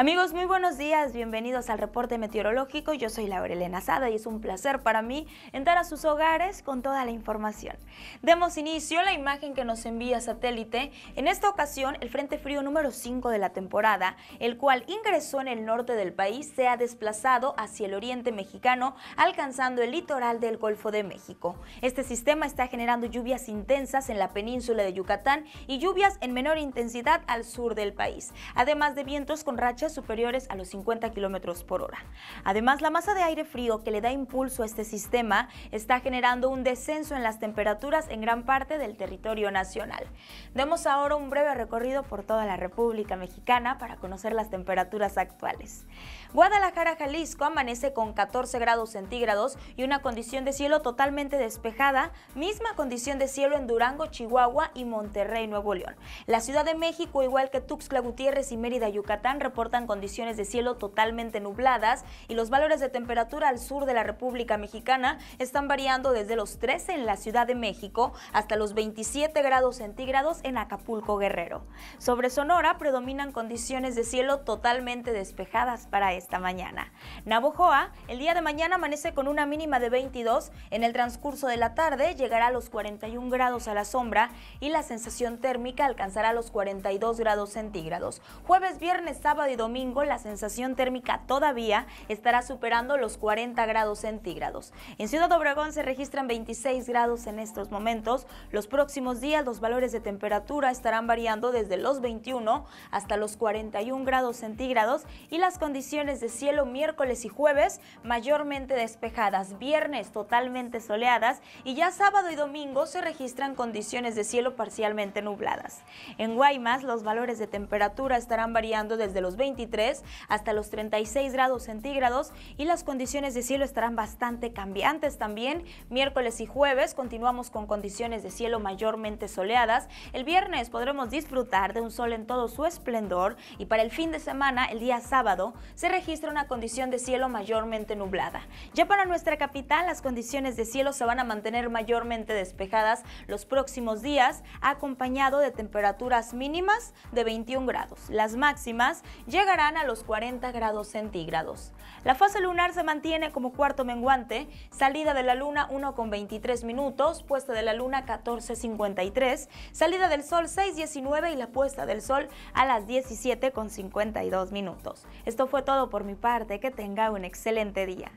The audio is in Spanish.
Amigos, muy buenos días, bienvenidos al reporte meteorológico. Yo soy Laura Elena Sada y es un placer para mí entrar a sus hogares con toda la información. Demos inicio a la imagen que nos envía satélite. En esta ocasión, el Frente Frío número 5 de la temporada, el cual ingresó en el norte del país, se ha desplazado hacia el oriente mexicano, alcanzando el litoral del Golfo de México. Este sistema está generando lluvias intensas en la península de Yucatán y lluvias en menor intensidad al sur del país, además de vientos con rachas superiores a los 50 km por hora. Además, la masa de aire frío que le da impulso a este sistema está generando un descenso en las temperaturas en gran parte del territorio nacional. Demos ahora un breve recorrido por toda la República Mexicana para conocer las temperaturas actuales. Guadalajara, Jalisco amanece con 14 grados centígrados y una condición de cielo totalmente despejada, misma condición de cielo en Durango, Chihuahua y Monterrey, Nuevo León. La Ciudad de México, igual que Tuxtla Gutiérrez y Mérida, Yucatán, reportan condiciones de cielo totalmente nubladas y los valores de temperatura al sur de la República Mexicana están variando desde los 13 en la Ciudad de México hasta los 27 grados centígrados en Acapulco Guerrero. Sobre Sonora predominan condiciones de cielo totalmente despejadas para esta mañana. Navojoa, el día de mañana amanece con una mínima de 22, en el transcurso de la tarde llegará a los 41 grados a la sombra y la sensación térmica alcanzará los 42 grados centígrados. Jueves, viernes, sábado y domingo la sensación térmica todavía estará superando los 40 grados centígrados. En Ciudad Obregón se registran 26 grados en estos momentos. Los próximos días los valores de temperatura estarán variando desde los 21 hasta los 41 grados centígrados y las condiciones de cielo miércoles y jueves mayormente despejadas, viernes totalmente soleadas y ya sábado y domingo se registran condiciones de cielo parcialmente nubladas. En Guaymas los valores de temperatura estarán variando desde los 20 23 hasta los 36 grados centígrados y las condiciones de cielo estarán bastante cambiantes también. Miércoles y jueves continuamos con condiciones de cielo mayormente soleadas. El viernes podremos disfrutar de un sol en todo su esplendor y para el fin de semana, el día sábado, se registra una condición de cielo mayormente nublada. Ya para nuestra capital, las condiciones de cielo se van a mantener mayormente despejadas los próximos días, acompañado de temperaturas mínimas de 21 grados. Las máximas ya llegarán a los 40 grados centígrados. La fase lunar se mantiene como cuarto menguante, salida de la luna 1,23 minutos, puesta de la luna 14,53, salida del sol 6,19 y la puesta del sol a las 17,52 minutos. Esto fue todo por mi parte, que tenga un excelente día.